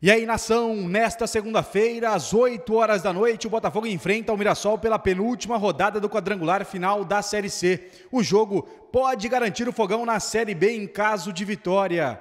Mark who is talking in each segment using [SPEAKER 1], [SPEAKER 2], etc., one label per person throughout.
[SPEAKER 1] E aí, nação, nesta segunda-feira, às 8 horas da noite, o Botafogo enfrenta o Mirassol pela penúltima rodada do quadrangular final da Série C. O jogo pode garantir o fogão na Série B em caso de vitória.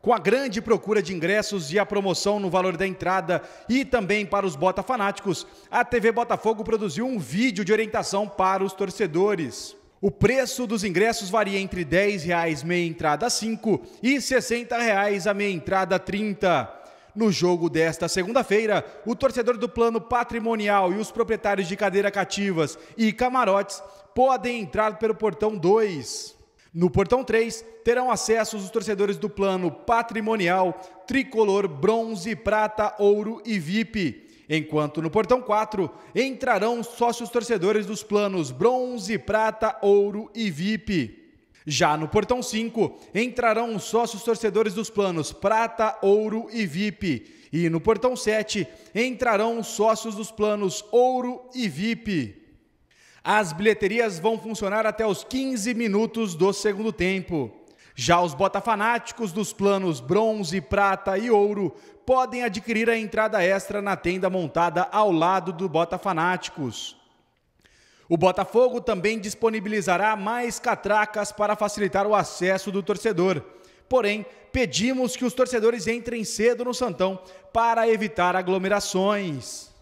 [SPEAKER 1] Com a grande procura de ingressos e a promoção no valor da entrada e também para os botafanáticos, a TV Botafogo produziu um vídeo de orientação para os torcedores. O preço dos ingressos varia entre R$ 10,00 meia entrada 5 e R$ 60,00 a meia entrada 30. No jogo desta segunda-feira, o torcedor do plano patrimonial e os proprietários de cadeira cativas e camarotes podem entrar pelo portão 2. No portão 3, terão acesso os torcedores do plano patrimonial, tricolor, bronze, prata, ouro e VIP. Enquanto no portão 4 entrarão sócios torcedores dos planos bronze, prata, ouro e VIP. Já no portão 5, entrarão os sócios torcedores dos planos prata, ouro e VIP. E no portão 7, entrarão os sócios dos planos ouro e VIP. As bilheterias vão funcionar até os 15 minutos do segundo tempo. Já os botafanáticos dos planos bronze, prata e ouro podem adquirir a entrada extra na tenda montada ao lado do Botafanáticos. O Botafogo também disponibilizará mais catracas para facilitar o acesso do torcedor. Porém, pedimos que os torcedores entrem cedo no Santão para evitar aglomerações.